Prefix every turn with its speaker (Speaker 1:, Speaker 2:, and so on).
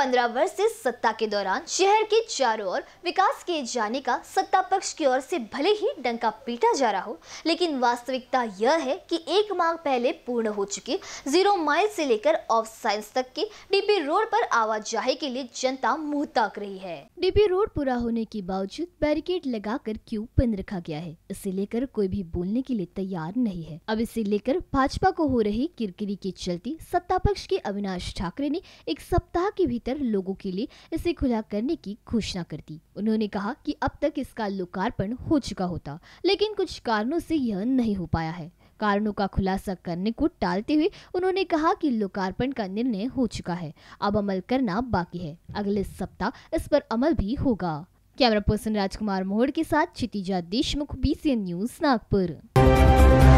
Speaker 1: पंद्रह वर्ष से सत्ता के दौरान शहर के चारों ओर विकास किए जाने का सत्ता पक्ष की ओर से भले ही डंका पीटा जा रहा हो लेकिन वास्तविकता यह है कि एक माह पहले पूर्ण हो चुके जीरो माइल से लेकर ऑफ साइंस तक के डीपी रोड पर आवाजाही के लिए जनता मुंह ताक रही है डीपी रोड पूरा होने के बावजूद बैरिकेड लगाकर क्यूँ बंद रखा गया है इसे लेकर कोई भी बोलने के लिए तैयार नहीं है अब इसे लेकर भाजपा को हो रही किरकिरी के चलते सत्ता पक्ष के अविनाश ठाकरे ने एक सप्ताह के भीतर बेहतर लोगों के लिए इसे खुला करने की घोषणा कर दी उन्होंने कहा कि अब तक इसका लोकार्पण हो चुका होता लेकिन कुछ कारणों से यह नहीं हो पाया है कारणों का खुलासा करने को टालते हुए उन्होंने कहा कि लोकार्पण का निर्णय हो चुका है अब अमल करना बाकी है अगले सप्ताह इस पर अमल भी होगा कैमरा पर्सन राजकुमार मोहड़ के साथ क्षितिजा देशमुख बी न्यूज नागपुर